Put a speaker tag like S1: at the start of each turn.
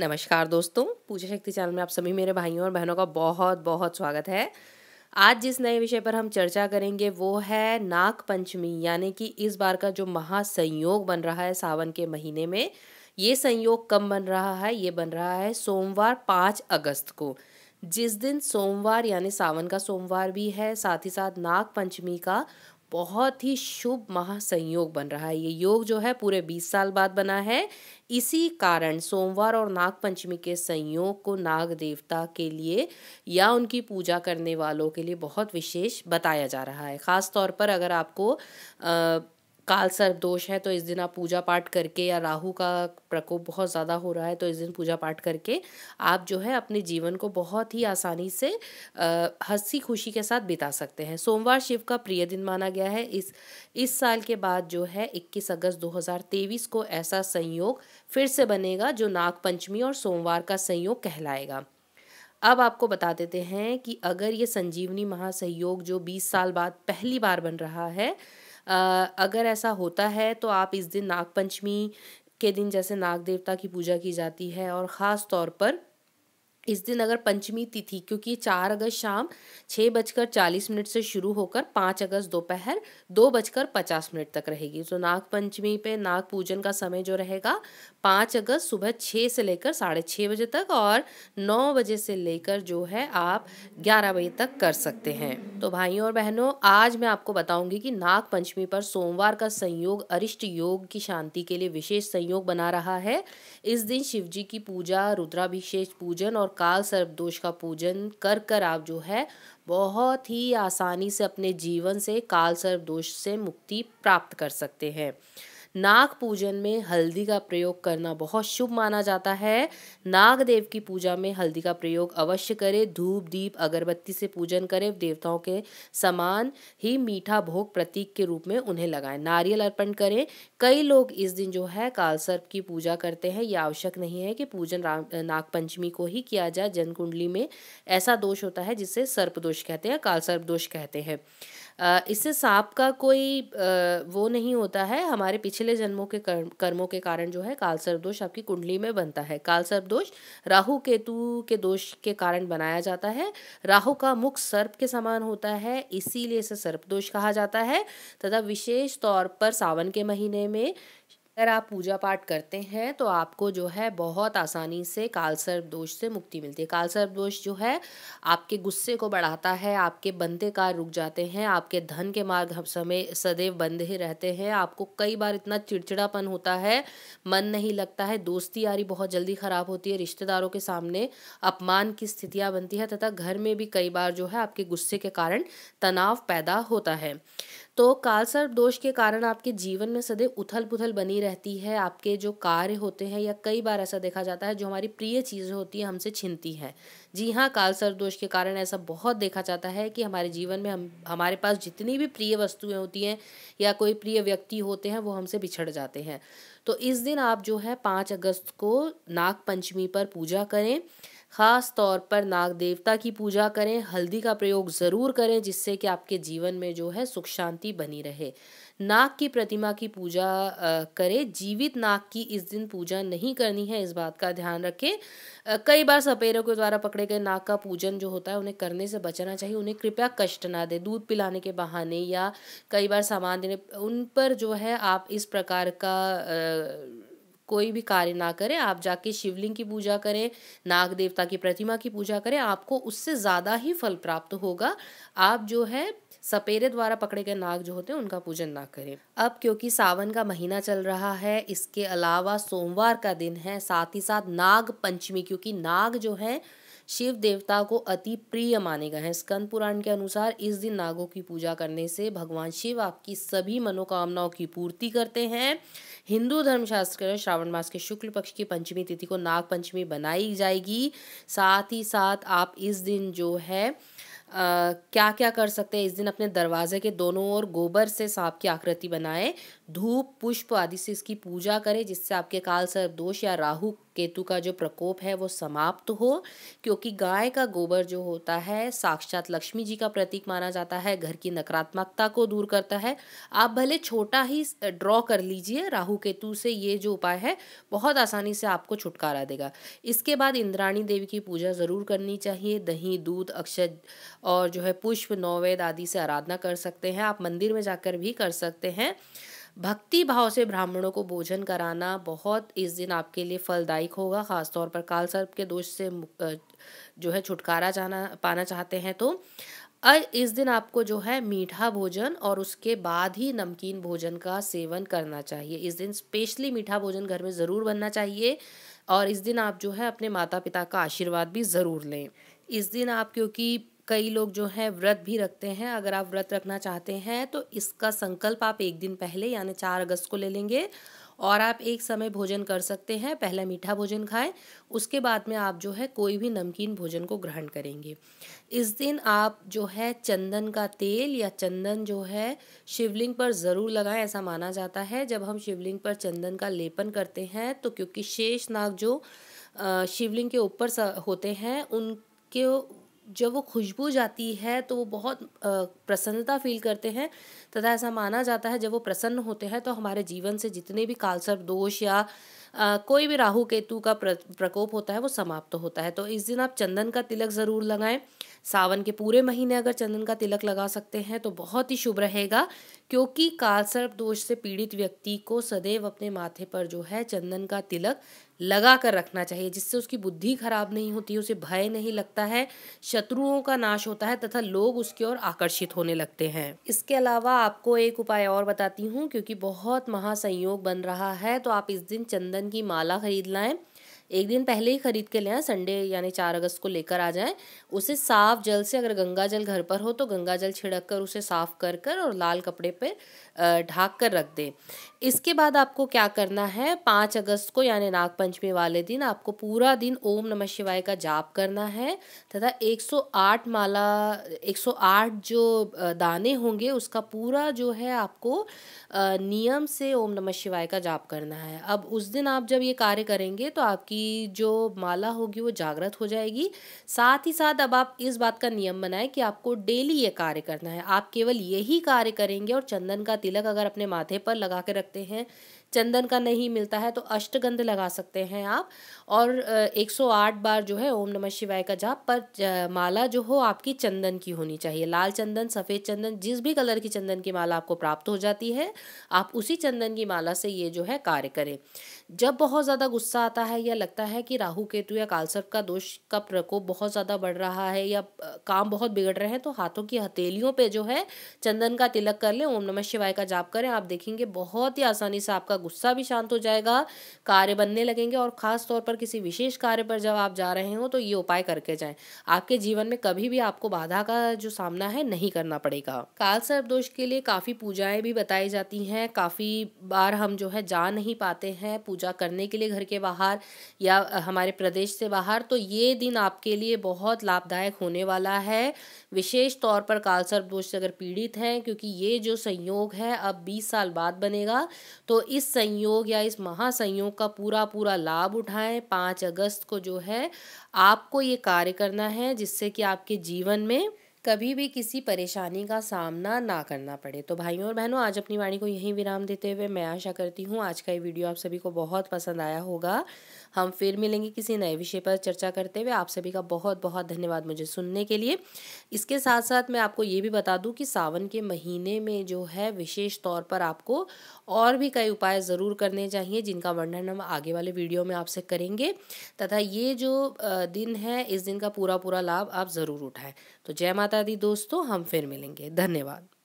S1: नमस्कार दोस्तों पूजा शक्ति चैनल में आप सभी मेरे भाइयों और बहनों का बहुत बहुत स्वागत है आज जिस नए विषय पर हम चर्चा करेंगे वो है नाग पंचमी यानी कि इस बार का जो महासंयोग बन रहा है सावन के महीने में ये संयोग कब बन रहा है ये बन रहा है सोमवार पाँच अगस्त को जिस दिन सोमवार यानी सावन का सोमवार भी है साथ ही साथ नाग पंचमी का बहुत ही शुभ महासंयोग बन रहा है ये योग जो है पूरे बीस साल बाद बना है इसी कारण सोमवार और नाग पंचमी के संयोग को नाग देवता के लिए या उनकी पूजा करने वालों के लिए बहुत विशेष बताया जा रहा है ख़ास तौर पर अगर आपको आ, काल दोष है तो इस दिन आप पूजा पाठ करके या राहु का प्रकोप बहुत ज़्यादा हो रहा है तो इस दिन पूजा पाठ करके आप जो है अपने जीवन को बहुत ही आसानी से हंसी खुशी के साथ बिता सकते हैं सोमवार शिव का प्रिय दिन माना गया है इस इस साल के बाद जो है 21 अगस्त 2023 को ऐसा संयोग फिर से बनेगा जो नागपंचमी और सोमवार का संयोग कहलाएगा अब आपको बता देते हैं कि अगर ये संजीवनी महासहयोग जो 20 साल बाद पहली बार बन रहा है अगर ऐसा होता है तो आप इस दिन नागपंचमी के दिन जैसे नाग देवता की पूजा की जाती है और ख़ास तौर पर इस दिन अगर पंचमी तिथि क्योंकि चार अगस्त शाम छः बजकर चालीस मिनट से शुरू होकर पाँच अगस्त दोपहर दो बजकर पचास मिनट तक रहेगी तो नाग पंचमी पे नाग पूजन का समय जो रहेगा पाँच अगस्त सुबह छः से लेकर साढ़े छः बजे तक और नौ बजे से लेकर जो है आप ग्यारह बजे तक कर सकते हैं तो भाइयों और बहनों आज मैं आपको बताऊंगी कि नाग पंचमी पर सोमवार का संयोग अरिष्ट योग की शांति के लिए विशेष संयोग बना रहा है इस दिन शिव जी की पूजा रुद्राभिषेक पूजन और काल दोष का पूजन कर कर आप जो है बहुत ही आसानी से अपने जीवन से काल दोष से मुक्ति प्राप्त कर सकते हैं नाग पूजन में हल्दी का प्रयोग करना बहुत शुभ माना जाता है नाग देव की पूजा में हल्दी का प्रयोग अवश्य करें धूप दीप अगरबत्ती से पूजन करें देवताओं के समान ही मीठा भोग प्रतीक के रूप में उन्हें लगाएं नारियल अर्पण करें कई लोग इस दिन जो है कालसर्प की पूजा करते हैं यह आवश्यक नहीं है कि पूजन नागपंचमी को ही किया जाए जनकुंडली में ऐसा दोष होता है जिसे सर्प दोष कहते हैं कालसर्प दोष कहते हैं इससे सांप का कोई वो नहीं होता है हमारे पिछले पिछले जन्मों के कर्म कर्मों के कारण जो है कालसर्प दोष आपकी कुंडली में बनता है कालसर्प दोष राहु केतु के दोष के कारण बनाया जाता है राहु का मुख सर्प के समान होता है इसीलिए इसे सर्प दोष कहा जाता है तथा विशेष तौर पर सावन के महीने में अगर आप पूजा पाठ करते हैं तो आपको जो है बहुत आसानी से काल सर्प दोष से मुक्ति मिलती है काल सर्प दोष जो है आपके गुस्से को बढ़ाता है आपके बंधे कार रुक जाते हैं आपके धन के मार्ग हम समय सदैव बंद ही रहते हैं आपको कई बार इतना चिड़चिड़ापन होता है मन नहीं लगता है दोस्ती यारी बहुत जल्दी ख़राब होती है रिश्तेदारों के सामने अपमान की स्थितियाँ बनती है तथा घर में भी कई बार जो है आपके गुस्से के कारण तनाव पैदा होता है तो काल सर्प दोष के कारण आपके जीवन में सदैव उथल पुथल बनी रहती है आपके जो कार्य होते हैं या कई बार ऐसा देखा जाता है जो हमारी प्रिय चीज़ें होती हैं हमसे छिनती हैं जी हाँ काल सर्प दोष के कारण ऐसा बहुत देखा जाता है कि हमारे जीवन में हम हमारे पास जितनी भी प्रिय वस्तुएं होती हैं या कोई प्रिय व्यक्ति होते हैं वो हमसे बिछड़ जाते हैं तो इस दिन आप जो है पाँच अगस्त को नागपंचमी पर पूजा करें ख़ास तौर पर नाग देवता की पूजा करें हल्दी का प्रयोग ज़रूर करें जिससे कि आपके जीवन में जो है सुख शांति बनी रहे नाग की प्रतिमा की पूजा करें जीवित नाग की इस दिन पूजा नहीं करनी है इस बात का ध्यान रखें कई बार सपेरों के द्वारा पकड़े गए नाग का पूजन जो होता है उन्हें करने से बचना चाहिए उन्हें कृपया कष्ट ना दे दूध पिलाने के बहाने या कई बार सामान देने उन पर जो है आप इस प्रकार का कोई भी कार्य ना करें आप जाके शिवलिंग की पूजा करें नाग देवता की प्रतिमा की पूजा करें आपको उससे ज़्यादा ही फल प्राप्त होगा आप जो है सपेरे द्वारा पकड़े गए नाग जो होते हैं उनका पूजन ना करें अब क्योंकि सावन का महीना चल रहा है इसके अलावा सोमवार का दिन है साथ ही साथ नाग पंचमी क्योंकि नाग जो है शिव देवता को अति प्रिय माने गए हैं स्कंद पुराण के अनुसार इस दिन नागों की पूजा करने से भगवान शिव आपकी सभी मनोकामनाओं की पूर्ति करते हैं हिंदू धर्मशास्त्र श्रावण मास के शुक्ल पक्ष की पंचमी तिथि को नाग पंचमी बनाई जाएगी साथ ही साथ आप इस दिन जो है क्या क्या कर सकते हैं इस दिन अपने दरवाजे के दोनों ओर गोबर से सांप की आकृति बनाएं धूप पुष्प आदि से इसकी पूजा करें जिससे आपके काल सर्प दोष या राहु केतु का जो प्रकोप है वो समाप्त हो क्योंकि गाय का गोबर जो होता है साक्षात लक्ष्मी जी का प्रतीक माना जाता है घर की नकारात्मकता को दूर करता है आप भले छोटा ही ड्रॉ कर लीजिए राहु केतु से ये जो उपाय है बहुत आसानी से आपको छुटकारा देगा इसके बाद इंद्राणी देवी की पूजा ज़रूर करनी चाहिए दही दूध अक्षत और जो है पुष्प नौवेद आदि से आराधना कर सकते हैं आप मंदिर में जाकर भी कर सकते हैं भक्ति भाव से ब्राह्मणों को भोजन कराना बहुत इस दिन आपके लिए फलदायक होगा खासतौर पर काल सर्प के दोष से जो है छुटकारा जाना पाना चाहते हैं तो इस दिन आपको जो है मीठा भोजन और उसके बाद ही नमकीन भोजन का सेवन करना चाहिए इस दिन स्पेशली मीठा भोजन घर में ज़रूर बनना चाहिए और इस दिन आप जो है अपने माता पिता का आशीर्वाद भी ज़रूर लें इस दिन आप क्योंकि कई लोग जो हैं व्रत भी रखते हैं अगर आप व्रत रखना चाहते हैं तो इसका संकल्प आप एक दिन पहले यानी चार अगस्त को ले लेंगे और आप एक समय भोजन कर सकते हैं पहले मीठा भोजन खाएं उसके बाद में आप जो है कोई भी नमकीन भोजन को ग्रहण करेंगे इस दिन आप जो है चंदन का तेल या चंदन जो है शिवलिंग पर ज़रूर लगाएं ऐसा माना जाता है जब हम शिवलिंग पर चंदन का लेपन करते हैं तो क्योंकि शेष नाग जो शिवलिंग के ऊपर होते हैं उनके जब वो खुशबू जाती है तो वो बहुत प्रसन्नता फील करते हैं तथा ऐसा माना जाता है जब वो प्रसन्न होते हैं तो हमारे जीवन से जितने भी कालसर्प दोष या आ, कोई भी राहु केतु का प्र, प्रकोप होता है वो समाप्त तो होता है तो इस दिन आप चंदन का तिलक ज़रूर लगाएं सावन के पूरे महीने अगर चंदन का तिलक लगा सकते हैं तो बहुत ही शुभ रहेगा क्योंकि कालसर्प दोष से पीड़ित व्यक्ति को सदैव अपने माथे पर जो है चंदन का तिलक लगा कर रखना चाहिए जिससे उसकी बुद्धि खराब नहीं होती उसे भय नहीं लगता है शत्रुओं का नाश होता है तथा लोग उसकी ओर आकर्षित होने लगते हैं इसके अलावा आपको एक उपाय और बताती हूँ क्योंकि बहुत महासंयोग बन रहा है तो आप इस दिन चंदन की माला खरीद लाएं एक दिन पहले ही खरीद के ले आए संडे यानी चार अगस्त को लेकर आ जाएं उसे साफ जल से अगर गंगा जल घर पर हो तो गंगा जल छिड़क कर उसे साफ कर कर और लाल कपड़े पर ढाक कर रख दें इसके बाद आपको क्या करना है पाँच अगस्त को यानी नागपंचमी वाले दिन आपको पूरा दिन ओम नमः शिवाय का जाप करना है तथा 108 माला 108 जो दाने होंगे उसका पूरा जो है आपको नियम से ओम नमः शिवाय का जाप करना है अब उस दिन आप जब ये कार्य करेंगे तो आपकी आपकी जो माला होगी वो जागृत हो जाएगी साथ ही साथ अब आप इस बात का नियम बनाएं कि आपको डेली ये कार्य करना है आप केवल यही कार्य करेंगे और चंदन का तिलक अगर अपने माथे पर लगा के रखते हैं चंदन का नहीं मिलता है तो अष्टगंध लगा सकते हैं आप और 108 बार जो है ओम नमः शिवाय का जाप पर माला जो हो आपकी चंदन की होनी चाहिए लाल चंदन सफ़ेद चंदन जिस भी कलर की चंदन की माला आपको प्राप्त हो जाती है आप उसी चंदन की माला से ये जो है कार्य करें जब बहुत ज़्यादा गुस्सा आता है या लगता है कि राहु केतु या कालसर्प का दोष का प्रकोप बहुत ज़्यादा बढ़ रहा है या काम बहुत बिगड़ रहे हैं तो हाथों की हथेलियों पे जो है चंदन का तिलक कर लें ओम नमः शिवाय का जाप करें आप देखेंगे बहुत ही आसानी से आपका गुस्सा भी शांत हो जाएगा कार्य बनने लगेंगे और ख़ास तौर पर किसी विशेष कार्य पर जब आप जा रहे हो तो ये उपाय करके जाएँ आपके जीवन में कभी भी आपको बाधा का जो सामना है नहीं करना पड़ेगा काल सर्प दोष के लिए काफ़ी पूजाएँ भी बताई जाती हैं काफ़ी बार हम जो है जा नहीं पाते हैं पूजा करने के लिए घर के बाहर या हमारे प्रदेश से बाहर तो ये दिन आपके लिए बहुत लाभदायक होने वाला है विशेष तौर पर काल सर्पदोष से अगर पीड़ित हैं क्योंकि ये जो संयोग है अब बीस साल बाद बनेगा तो इस संयोग या इस महासंयोग का पूरा पूरा लाभ उठाएं पाँच अगस्त को जो है आपको ये कार्य करना है जिससे कि आपके जीवन में कभी भी किसी परेशानी का सामना ना करना पड़े तो भाइयों और बहनों आज अपनी वाणी को यहीं विराम देते हुए मैं आशा करती हूँ आज का ये वीडियो आप सभी को बहुत पसंद आया होगा हम फिर मिलेंगे किसी नए विषय पर चर्चा करते हुए आप सभी का बहुत बहुत धन्यवाद मुझे सुनने के लिए इसके साथ साथ मैं आपको ये भी बता दूँ कि सावन के महीने में जो है विशेष तौर पर आपको और भी कई उपाय ज़रूर करने चाहिए जिनका वर्णन हम आगे वाले वीडियो में आपसे करेंगे तथा ये जो दिन है इस दिन का पूरा पूरा लाभ आप ज़रूर उठाएँ तो जय माता दी दोस्तों हम फिर मिलेंगे धन्यवाद